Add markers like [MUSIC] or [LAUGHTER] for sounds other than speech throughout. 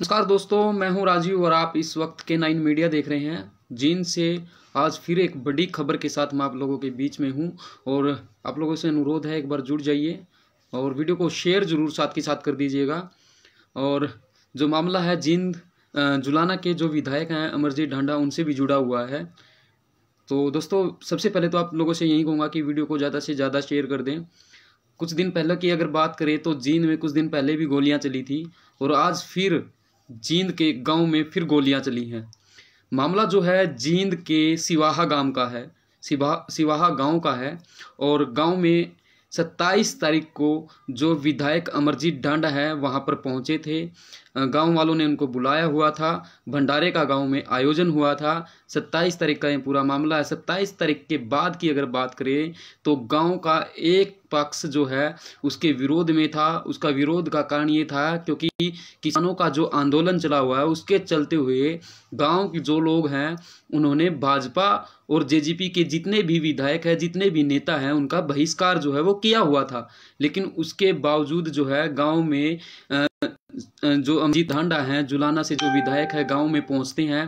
नमस्कार दोस्तों मैं हूं राजीव और आप इस वक्त के नाइन मीडिया देख रहे हैं जीन से आज फिर एक बड़ी खबर के साथ मैं आप लोगों के बीच में हूं और आप लोगों से अनुरोध है एक बार जुड़ जाइए और वीडियो को शेयर ज़रूर साथ के साथ कर दीजिएगा और जो मामला है जींद जुलाना के जो विधायक हैं अमरजीत ढांडा उनसे भी जुड़ा हुआ है तो दोस्तों सबसे पहले तो आप लोगों से यही कहूँगा कि वीडियो को ज़्यादा से ज़्यादा शेयर कर दें कुछ दिन पहले की अगर बात करें तो जींद में कुछ दिन पहले भी गोलियां चली थी और आज फिर जींद के गांव में फिर गोलियां चली हैं मामला जो है जींद के सिवाहा गांव का है सिवा सिवाहा गांव का है और गांव में सत्ताईस तारीख को जो विधायक अमरजीत डांडा है वहाँ पर पहुँचे थे गांव वालों ने उनको बुलाया हुआ था भंडारे का गांव में आयोजन हुआ था सत्ताईस तारीख का ये पूरा मामला है सत्ताईस तारीख के बाद की अगर बात करें तो गांव का एक पक्ष जो है उसके विरोध में था उसका विरोध का कारण ये था क्योंकि किसानों का जो आंदोलन चला हुआ है उसके चलते हुए गांव के जो लोग हैं उन्होंने भाजपा और जे के जितने भी विधायक हैं जितने भी नेता हैं उनका बहिष्कार जो है वो किया हुआ था लेकिन उसके बावजूद जो है गांव में जो अमजीत धांडा हैं जुलाना से जो विधायक है गांव में पहुंचते हैं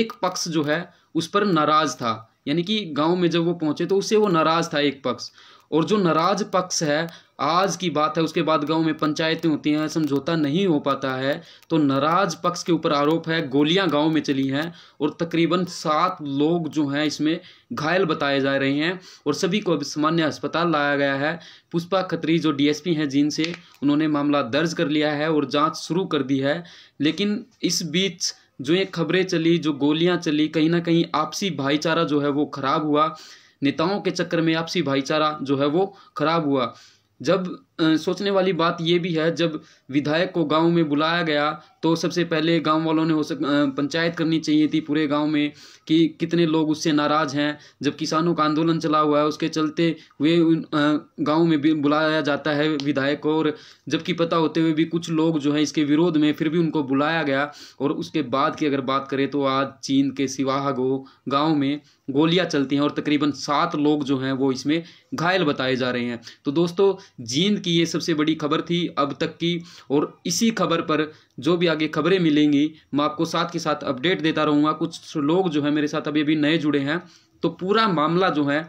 एक पक्ष जो है उस पर नाराज़ था यानी कि गांव में जब वो पहुंचे तो उससे वो नाराज़ था एक पक्ष और जो नाराज़ पक्ष है आज की बात है उसके बाद गांव में पंचायतें होती हैं समझौता नहीं हो पाता है तो नाराज पक्ष के ऊपर आरोप है गोलियां गांव में चली हैं और तकरीबन सात लोग जो हैं इसमें घायल बताए जा रहे हैं और सभी को अब सामान्य अस्पताल लाया गया है पुष्पा खत्री जो डीएसपी हैं जीन से उन्होंने मामला दर्ज कर लिया है और जाँच शुरू कर दी है लेकिन इस बीच जो ये खबरें चली जो गोलियाँ चली कहीं ना कहीं आपसी भाईचारा जो है वो खराब हुआ नेताओं के चक्कर में आपसी भाईचारा जो है वो खराब हुआ जब सोचने वाली बात ये भी है जब विधायक को गांव में बुलाया गया तो सबसे पहले गांव वालों ने हो सक पंचायत करनी चाहिए थी पूरे गांव में कि कितने लोग उससे नाराज़ हैं जब किसानों का आंदोलन चला हुआ है उसके चलते हुए गाँव में भी बुलाया जाता है विधायक को और जबकि पता होते हुए भी कुछ लोग जो हैं इसके विरोध में फिर भी उनको बुलाया गया और उसके बाद की अगर बात करें तो आज चीन के सिवागो गाँव में गोलियां चलती हैं और तकरीबन सात लोग जो हैं वो इसमें घायल बताए जा रहे हैं तो दोस्तों जींद की की ये सबसे बड़ी खबर थी अब तक की और इसी खबर पर जो भी आगे खबरें मिलेंगी मैं आपको साथ के साथ अपडेट देता रहूँगा कुछ लोग जो है मेरे साथ अभी अभी नए जुड़े हैं तो पूरा मामला जो है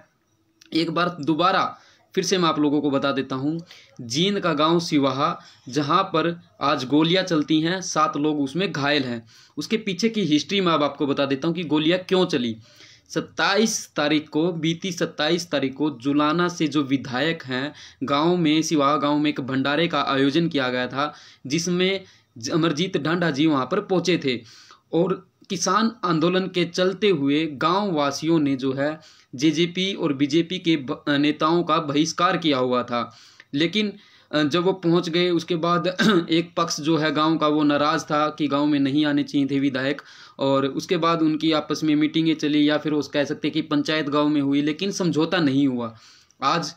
एक बार दोबारा फिर से मैं आप लोगों को बता देता हूँ जींद का गांव सिवाहा जहाँ पर आज गोलियाँ चलती हैं सात लोग उसमें घायल हैं उसके पीछे की हिस्ट्री मैं अब आपको बता देता हूँ कि गोलियाँ क्यों चली सत्ताईस तारीख को बीती सत्ताईस तारीख को जुलाना से जो विधायक हैं गांव में सिवा गांव में एक भंडारे का आयोजन किया गया था जिसमें अमरजीत डांडा जी वहां पर पहुंचे थे और किसान आंदोलन के चलते हुए गांव वासियों ने जो है जेजेपी और बीजेपी के नेताओं का बहिष्कार किया हुआ था लेकिन जब वो पहुंच गए उसके बाद [CLEARS THROAT] एक पक्ष जो है गांव का वो नाराज़ था कि गांव में नहीं आने चाहिए थे विधायक और उसके बाद उनकी आपस में मीटिंगें चली या फिर उस कह सकते कि पंचायत गाँव में हुई लेकिन समझौता नहीं हुआ आज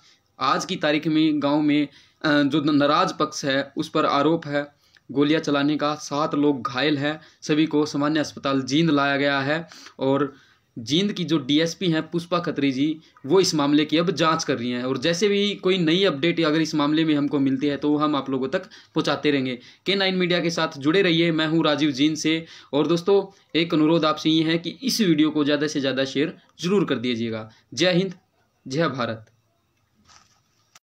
आज की तारीख में गाँव में जो नाराज पक्ष है उस पर आरोप है गोलियां चलाने का सात लोग घायल हैं सभी को सामान्य अस्पताल जींद लाया गया है और जींद की जो डीएसपी हैं पुष्पा खत्री जी वो इस मामले की अब जांच कर रही हैं और जैसे भी कोई नई अपडेट अगर इस मामले में हमको मिलती है तो हम आप लोगों तक पहुंचाते रहेंगे के नाइन मीडिया के साथ जुड़े रहिए मैं हूं राजीव जींद से और दोस्तों एक अनुरोध आपसे ये है कि इस वीडियो को ज़्यादा से ज़्यादा शेयर जरूर कर दीजिएगा जय हिंद जय भारत